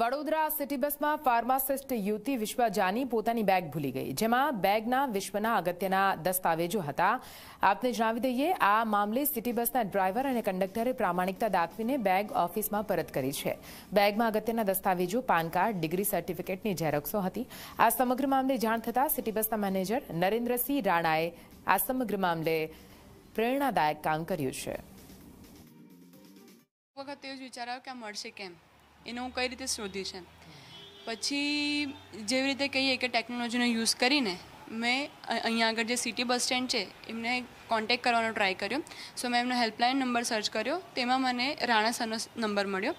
Vadodara city બસમાં pharmacist યુવતી વિશ્વજાની પોતાની બેગ ભૂલી ગઈ જેમાં બેગના વિશ્વના અગત્યના દસ્તાવેજો હતા આપને જણાવી દઈએ આ મામલે સિટી બસના ડ્રાઈવર અને કંડક્ટરે પ્રામાણિકતા દાખવીને બેગ ઓફિસમાં પરત કરી છે બેગમાં અગત્યના દસ્તાવેજો પાન કાર્ડ ડિગ્રી સર્ટિફિકેટની ઝેરોક્સો હતી આ સમગ્ર મામલે જાણ થતાં સિટી બસના મેનેજર નરેન્દ્રસિંહ રાણાએ આ સમગ્ર મામલે પ્રેરણાદાયક કામ કર્યું છે વખત જ વિચાર કે મળશે કેમ એને હું કઈ રીતે શોધી છે પછી જેવી રીતે કહીએ કે ટેકનોલોજીનો યુઝ કરીને મેં અહીંયા આગળ જે સિટી બસ સ્ટેન્ડ છે એમને કોન્ટેક કરવાનો ટ્રાય કર્યો સો મેં એમનો હેલ્પલાઇન નંબર સર્ચ કર્યો તેમાં મને રાણા સરનો નંબર મળ્યો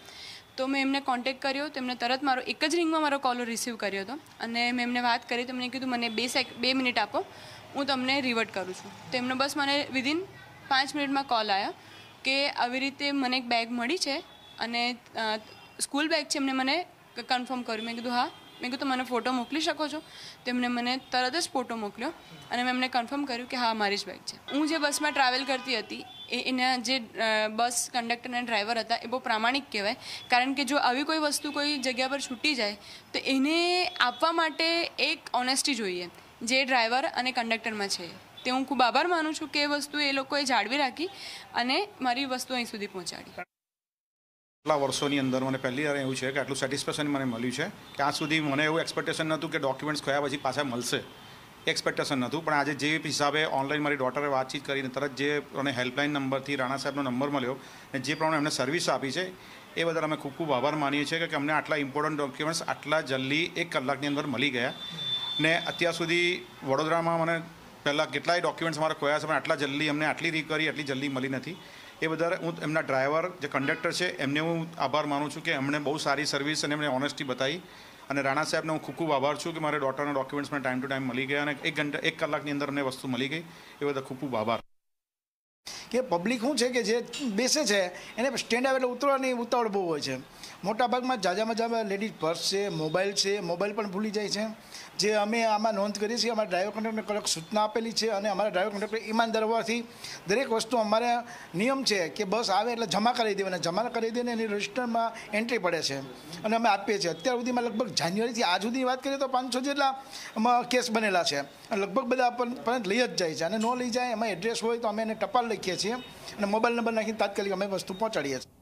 તો મેં એમને કોન્ટેક કર્યો તેમણે તરત મારો એક જ રિંગમાં મારો કોલ રિસીવ કર્યો હતો અને મેં એમને વાત કરી તો તેમણે કીધું મને બે સેક બે મિનિટ આપો હું તમને રિવર્ટ કરું છું તેમનો બસ મને વિધિન પાંચ મિનિટમાં કોલ આવ્યો કે આવી રીતે મને એક બેગ મળી છે અને સ્કૂલ બેગ છે એમને મને કન્ફર્મ કર્યું મેં કીધું હા મેં કીધું મને ફોટો મોકલી શકો છો તેમણે મને તરત જ ફોટો મોકલ્યો અને મેં એમને કન્ફર્મ કર્યું કે હા મારી જ બેગ છે હું જે બસમાં ટ્રાવેલ કરતી હતી એ એના જે બસ કંડક્ટર અને ડ્રાઈવર હતા એ બહુ પ્રામાણિક કહેવાય કારણ કે જો આવી કોઈ વસ્તુ કોઈ જગ્યા પર છૂટી જાય તો એને આપવા માટે એક ઓનેસ્ટી જોઈએ જે ડ્રાઈવર અને કંડક્ટરમાં છે તે હું ખૂબ આભાર માનું છું કે એ વસ્તુ એ લોકોએ જાળવી રાખી અને મારી વસ્તુ અહીં સુધી પહોંચાડી કેટલા વર્ષોની અંદર મને પહેલી વાર એવું છે કે આટલું સેટિસ્ફેક્શન મને મળ્યું છે કે આજ સુધી મને એવું એક્સપેક્ટેશન નહોતું કે ડોક્યુમેન્ટ્સ ખોયા પછી પાછા મળશે એક્સપેક્ટેશન નહોતું પણ આજે જે હિસાબે ઓનલાઈન મારી ડોટરે વાતચીત કરીને તરત જે મને હેલ્પલાઇન નંબરથી રાણા સાહેબનો નંબર મળ્યો અને જે પ્રમાણે એમને સર્વિસ આપી છે એ બદલ અમે ખૂબ ખૂબ આભાર માનીએ છીએ કે અમને આટલા ઇમ્પોર્ટન્ટ ડોક્યુમેન્ટ્સ આટલા જલ્દી એક કલાકની અંદર મળી ગયા ને અત્યાર સુધી વડોદરામાં મને પહેલાં કેટલાય ડોક્યુમેન્ટ્સ મારા ખોયા છે પણ આટલા જલ્દી અમને આટલી કરી આટલી જલ્દી મળી નથી એ બધા હું એમના ડ્રાઈવર જે કંડક્ટર છે એમને હું આભાર માનું છું કે એમણે બહુ સારી સર્વિસ અને એમણે ઓનેસ્ટી બતાવી અને રાણા સાહેબનો હું ખૂબ ખૂબ આભાર છું કે મારે ડોટરના ડોક્યુમેન્ટ્સ મને ટાઈમ ટુ ટાઈમ મળી ગયા અને એક ઘંટા એક કલાકની અંદર અમને વસ્તુ મળી ગઈ એ બધા ખૂબ ખૂબ આભાર કે પબ્લિક શું છે કે જે બેસે છે એને સ્ટેન્ડ આવે એટલે ઉતરવાની ઉતાવળ બહુ હોય છે મોટાભાગમાં જાજામાં મજામાં લેડીઝ પર્સ છે મોબાઈલ છે મોબાઈલ પણ ભૂલી જાય છે જે અમે આમાં નોંધ કરી છે અમારા ડ્રાઈવર કંડક્ટરને કડક સૂચના આપેલી છે અને અમારા ડ્રાઈવર કંડક્ટર ઈમાનદાર હોવાથી દરેક વસ્તુ અમારે નિયમ છે કે બસ આવે એટલે જમા કરી દેવાના જમા કરી દઈને એની રજિસ્ટરમાં એન્ટ્રી પડે છે અને અમે આપીએ છીએ અત્યાર સુધીમાં લગભગ જાન્યુઆરીથી આજ સુધી વાત કરીએ તો પાંચસો જેટલા કેસ બનેલા છે લગભગ બધા પણ લઈ જ જાય છે અને ન લઈ જાય એમાં એડ્રેસ હોય તો અમે એને ટપાલ લખીએ છીએ અને મોબાઈલ નંબર નાખીને તાત્કાલિક અમે વસ્તુ પહોંચાડીએ છીએ